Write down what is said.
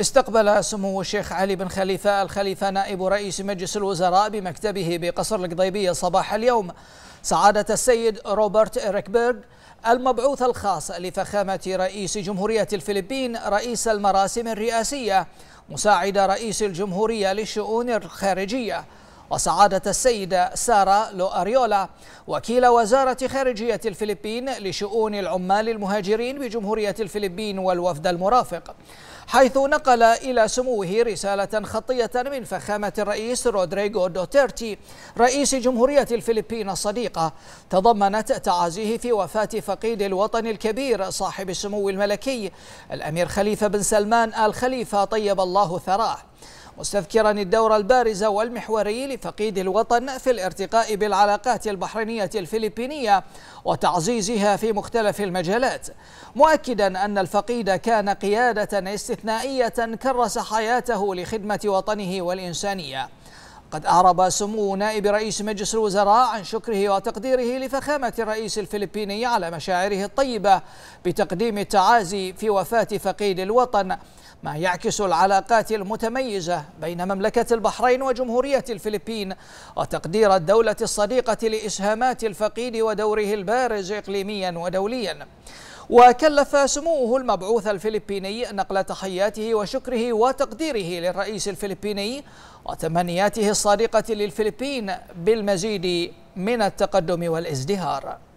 استقبل سمو الشيخ علي بن خليفة الخليفة نائب رئيس مجلس الوزراء بمكتبه بقصر القضيبية صباح اليوم سعادة السيد روبرت إريكبيرغ المبعوث الخاص لفخامة رئيس جمهورية الفلبين رئيس المراسم الرئاسية مساعد رئيس الجمهورية للشؤون الخارجية وسعادة السيدة سارة لو أريولا وكيل وزارة خارجية الفلبين لشؤون العمال المهاجرين بجمهورية الفلبين والوفد المرافق حيث نقل إلى سموه رسالة خطية من فخامة الرئيس رودريغو دوتيرتي رئيس جمهورية الفلبين الصديقة تضمنت تعازيه في وفاة فقيد الوطن الكبير صاحب السمو الملكي الأمير خليفة بن سلمان آل خليفة طيب الله ثراه مستذكرا الدور البارز والمحوري لفقيد الوطن في الارتقاء بالعلاقات البحرينية الفلبينية وتعزيزها في مختلف المجالات مؤكدا أن الفقيد كان قيادة استثنائية كرس حياته لخدمة وطنه والإنسانية قد أعرب سمو نائب رئيس مجلس الوزراء عن شكره وتقديره لفخامة الرئيس الفلبيني على مشاعره الطيبة بتقديم التعازي في وفاة فقيد الوطن ما يعكس العلاقات المتميزة بين مملكة البحرين وجمهورية الفلبين وتقدير الدولة الصديقة لإسهامات الفقيد ودوره البارز إقليميا ودوليا وكلف سموه المبعوث الفلبيني نقل تحياته وشكره وتقديره للرئيس الفلبيني وتمنياته الصادقة للفلبين بالمزيد من التقدم والازدهار